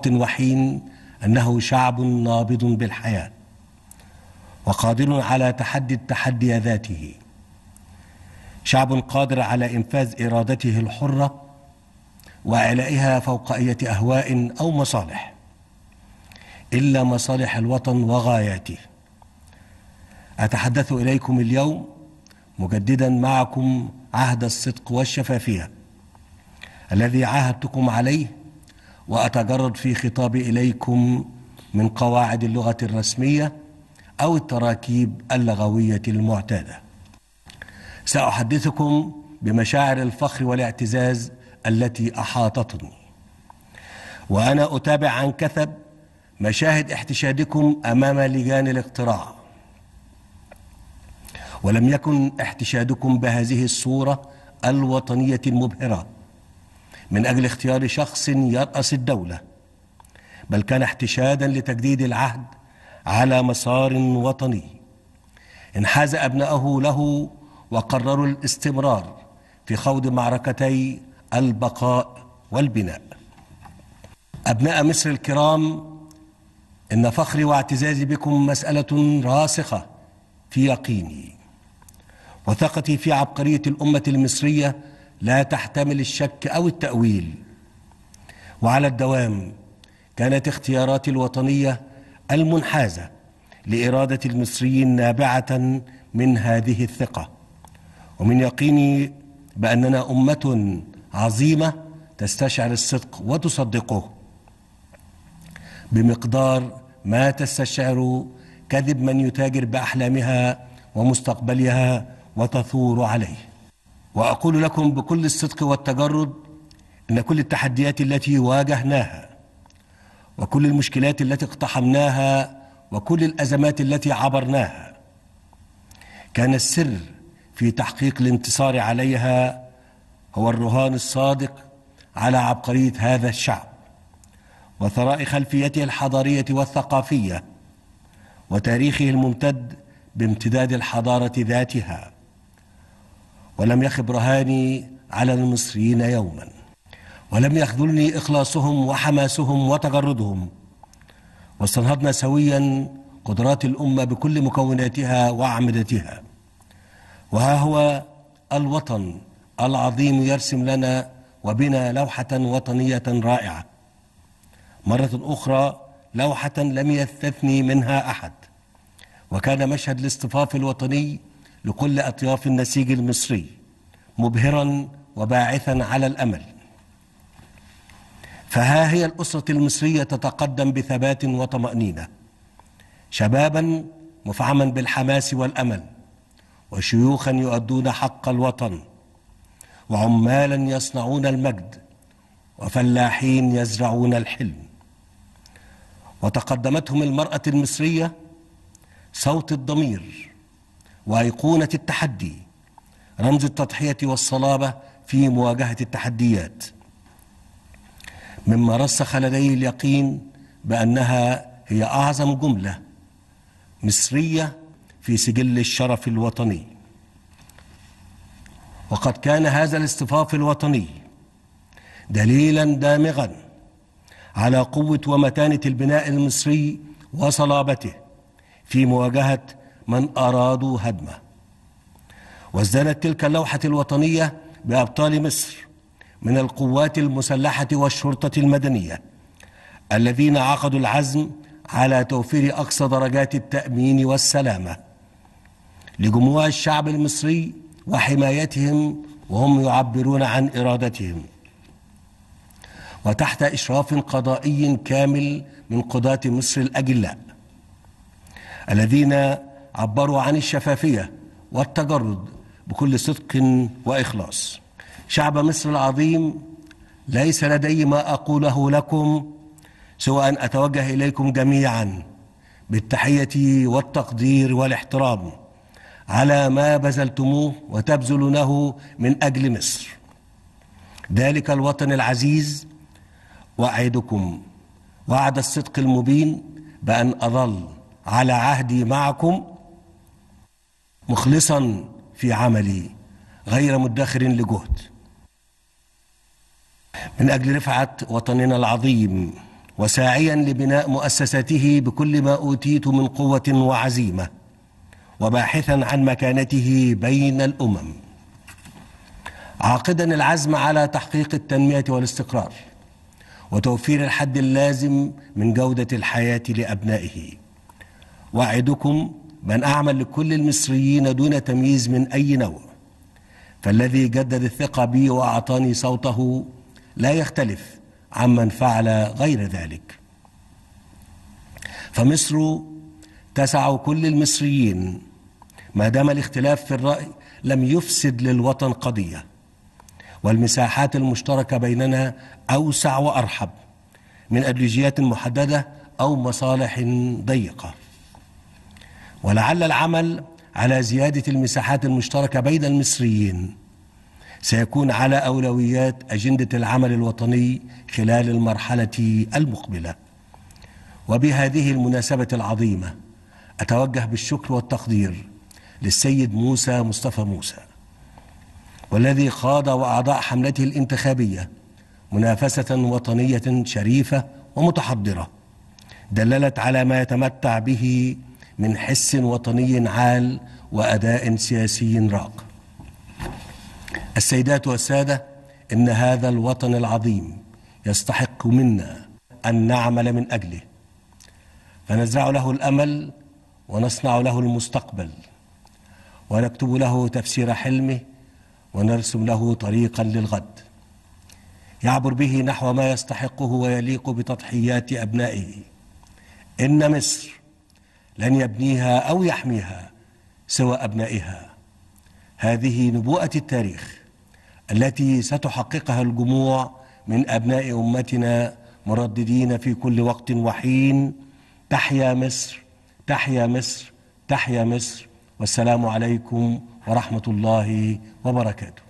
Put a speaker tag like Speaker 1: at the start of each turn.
Speaker 1: وقت وحين أنه شعب نابض بالحياة وقادر على تحدي التحدي ذاته شعب قادر على إنفاذ إرادته الحرة وإعلائها فوق أية أهواء أو مصالح إلا مصالح الوطن وغاياته أتحدث إليكم اليوم مجددا معكم عهد الصدق والشفافية الذي عاهدتكم عليه وأتجرد في خطابي إليكم من قواعد اللغة الرسمية أو التراكيب اللغوية المعتادة سأحدثكم بمشاعر الفخر والاعتزاز التي أحاطتني وأنا أتابع عن كثب مشاهد احتشادكم أمام لجان الاقتراع ولم يكن احتشادكم بهذه الصورة الوطنية المبهرة من أجل اختيار شخص يرأس الدولة بل كان احتشادا لتجديد العهد على مسار وطني انحاز أبنائه له وقرروا الاستمرار في خوض معركتي البقاء والبناء أبناء مصر الكرام إن فخري واعتزازي بكم مسألة راسخة في يقيني وثقتي في عبقرية الأمة المصرية لا تحتمل الشك أو التأويل وعلى الدوام كانت اختياراتي الوطنية المنحازة لإرادة المصريين نابعة من هذه الثقة ومن يقيني بأننا أمة عظيمة تستشعر الصدق وتصدقه بمقدار ما تستشعر كذب من يتاجر بأحلامها ومستقبلها وتثور عليه وأقول لكم بكل الصدق والتجرد أن كل التحديات التي واجهناها وكل المشكلات التي اقتحمناها وكل الأزمات التي عبرناها كان السر في تحقيق الانتصار عليها هو الرهان الصادق على عبقرية هذا الشعب وثراء خلفيته الحضارية والثقافية وتاريخه الممتد بامتداد الحضارة ذاتها ولم يخب رهاني على المصريين يوما ولم يخذلني إخلاصهم وحماسهم وتجردهم واستنهضنا سويا قدرات الأمة بكل مكوناتها وأعمدتها وها هو الوطن العظيم يرسم لنا وبنا لوحة وطنية رائعة مرة أخرى لوحة لم يستثني منها أحد وكان مشهد الاصطفاف الوطني لكل أطياف النسيج المصري مبهرا وباعثا على الأمل فها هي الأسرة المصرية تتقدم بثبات وطمأنينة شبابا مفعما بالحماس والأمل وشيوخا يؤدون حق الوطن وعمالا يصنعون المجد وفلاحين يزرعون الحلم وتقدمتهم المرأة المصرية صوت الضمير وأيقونة التحدي رمز التضحية والصلابة في مواجهة التحديات مما رسخ لدي اليقين بأنها هي أعظم جملة مصرية في سجل الشرف الوطني وقد كان هذا الاصطفاف الوطني دليلا دامغا على قوة ومتانة البناء المصري وصلابته في مواجهة من أرادوا هدمه وازدادت تلك اللوحة الوطنية بأبطال مصر من القوات المسلحة والشرطة المدنية الذين عقدوا العزم على توفير أقصى درجات التأمين والسلامة لجموع الشعب المصري وحمايتهم وهم يعبرون عن إرادتهم وتحت إشراف قضائي كامل من قضاة مصر الأجلاء الذين عبروا عن الشفافية والتجرد بكل صدق وإخلاص شعب مصر العظيم ليس لدي ما أقوله لكم سوى أن أتوجه إليكم جميعا بالتحية والتقدير والاحترام على ما بذلتموه وتبذلونه من أجل مصر ذلك الوطن العزيز وأعدكم وعد الصدق المبين بأن أظل على عهدي معكم مخلصا في عملي غير مدخر لجهد من أجل رفعة وطننا العظيم وساعيا لبناء مؤسساته بكل ما أوتيت من قوة وعزيمة وباحثا عن مكانته بين الأمم عاقدا العزم على تحقيق التنمية والاستقرار وتوفير الحد اللازم من جودة الحياة لأبنائه وأعدكم بل أعمل لكل المصريين دون تمييز من أي نوع فالذي جدد الثقة بي وأعطاني صوته لا يختلف عمن فعل غير ذلك فمصر تسع كل المصريين ما دام الاختلاف في الرأي لم يفسد للوطن قضية والمساحات المشتركة بيننا أوسع وأرحب من أدلجيات محددة أو مصالح ضيقة ولعل العمل على زيادة المساحات المشتركة بين المصريين سيكون على أولويات أجندة العمل الوطني خلال المرحلة المقبلة وبهذه المناسبة العظيمة أتوجه بالشكر والتقدير للسيد موسى مصطفى موسى والذي خاض وأعضاء حملته الانتخابية منافسة وطنية شريفة ومتحضرة دللت على ما يتمتع به من حس وطني عال وأداء سياسي راق السيدات والسادة إن هذا الوطن العظيم يستحق منا أن نعمل من أجله فنزرع له الأمل ونصنع له المستقبل ونكتب له تفسير حلمه ونرسم له طريقا للغد يعبر به نحو ما يستحقه ويليق بتضحيات أبنائه إن مصر لن يبنيها أو يحميها سوى أبنائها هذه نبوءة التاريخ التي ستحققها الجموع من أبناء أمتنا مرددين في كل وقت وحين تحيا مصر تحيا مصر تحيا مصر والسلام عليكم ورحمة الله وبركاته